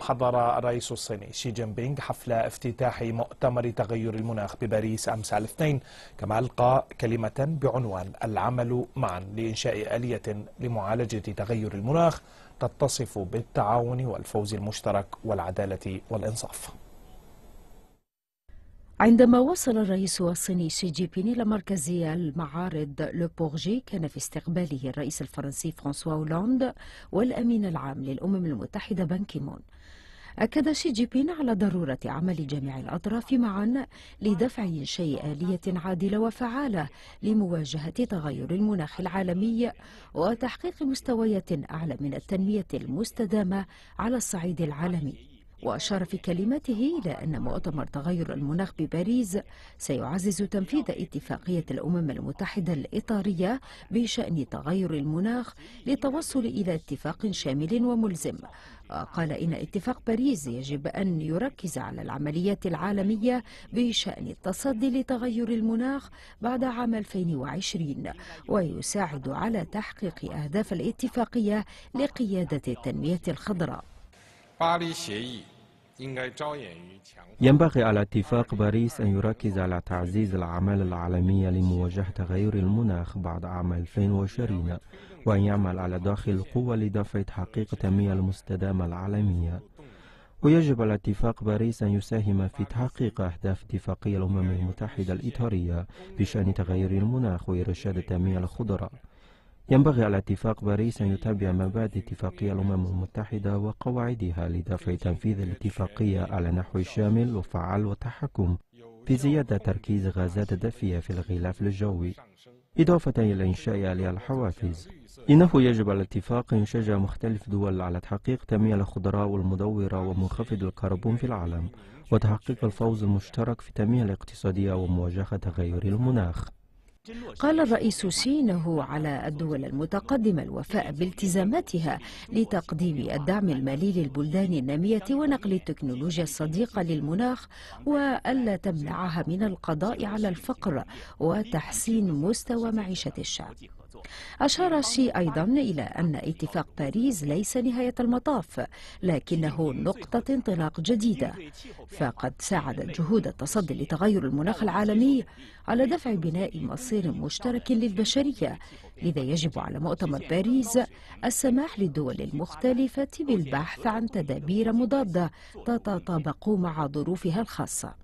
حضر الرئيس الصيني شي جين بينغ حفل افتتاح مؤتمر تغير المناخ بباريس أمس الاثنين كما ألقى كلمة بعنوان العمل معا لإنشاء آلية لمعالجة تغير المناخ تتصف بالتعاون والفوز المشترك والعدالة والإنصاف عندما وصل الرئيس الصيني شي جي بين إلى مركز المعارض لوبورجي كان في استقباله الرئيس الفرنسي فرانسوا هولاند والأمين العام للأمم المتحدة بانكيمون أكد شي جي بين على ضرورة عمل جميع الأطراف معا لدفع إنشاء آلية عادلة وفعالة لمواجهة تغير المناخ العالمي وتحقيق مستويات أعلى من التنمية المستدامة على الصعيد العالمي وأشار في كلمته إلى أن مؤتمر تغير المناخ بباريس سيعزز تنفيذ اتفاقية الأمم المتحدة الإطارية بشأن تغير المناخ للتوصل إلى اتفاق شامل وملزم وقال إن اتفاق باريس يجب أن يركز على العمليات العالمية بشأن التصدي لتغير المناخ بعد عام 2020 ويساعد على تحقيق أهداف الاتفاقية لقيادة التنمية الخضراء ينبغي على اتفاق باريس أن يركز على تعزيز الأعمال العالمية لمواجهة تغير المناخ بعد عام 2020 وأن يعمل على داخل القوة لدفع تحقيق التنمية المستدامة العالمية ويجب على اتفاق باريس أن يساهم في تحقيق أهداف اتفاقية الأمم المتحدة الإطارية بشأن تغير المناخ وإرشاد التنمية الخضراء ينبغي على اتفاق باريس أن يتابع مبادئ اتفاقية الأمم المتحدة وقواعدها لدفع تنفيذ الاتفاقية على نحو شامل وفعال وتحكم في زيادة تركيز غازات دفية في الغلاف الجوي إضافة إلى إنشاء آلية الحوافز إنه يجب على الاتفاق أن يشجع مختلف دول على تحقيق تنمية الخضراء والمدورة ومنخفض الكربون في العالم وتحقيق الفوز المشترك في التنمية الاقتصادية ومواجهة تغير المناخ قال الرئيس سينه على الدول المتقدمة الوفاء بالتزاماتها لتقديم الدعم المالي للبلدان النامية ونقل التكنولوجيا الصديقة للمناخ وألا تمنعها من القضاء على الفقر وتحسين مستوى معيشة الشعب أشار شي أيضا إلى أن اتفاق باريس ليس نهاية المطاف لكنه نقطة انطلاق جديدة فقد ساعدت جهود التصدي لتغير المناخ العالمي على دفع بناء مصير مشترك للبشرية لذا يجب على مؤتمر باريس السماح للدول المختلفة بالبحث عن تدابير مضادة تتطابق مع ظروفها الخاصة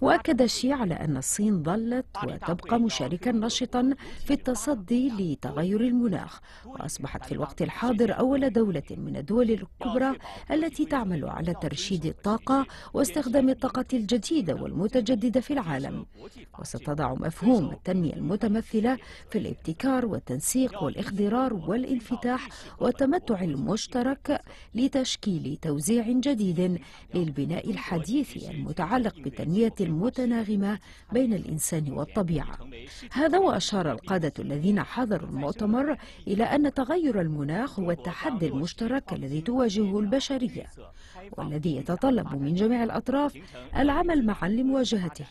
وأكد الشي على أن الصين ظلت وتبقى مشاركا نشطا في التصدي لتغير المناخ وأصبحت في الوقت الحاضر أول دولة من الدول الكبرى التي تعمل على ترشيد الطاقة واستخدام الطاقة الجديدة والمتجددة في العالم وستضع مفهوم التنمية المتمثلة في الابتكار والتنسيق والإخضرار والانفتاح والتمتع المشترك لتشكيل توزيع جديد للبناء الحديث المتعلق بتنمية العملية المتناغمة بين الإنسان والطبيعة هذا وأشار القادة الذين حضروا المؤتمر إلى أن تغير المناخ هو التحدي المشترك الذي تواجهه البشرية والذي يتطلب من جميع الأطراف العمل معا لمواجهته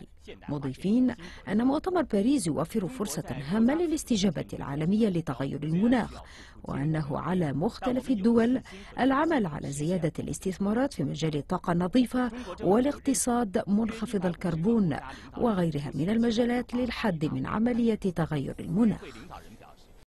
مضيفين أن مؤتمر باريس يوفر فرصة هامة للاستجابة العالمية لتغير المناخ وأنه على مختلف الدول العمل على زيادة الاستثمارات في مجال الطاقة النظيفة والاقتصاد منخفض الكربون وغيرها من المجالات للحد من عملية تغير المناخ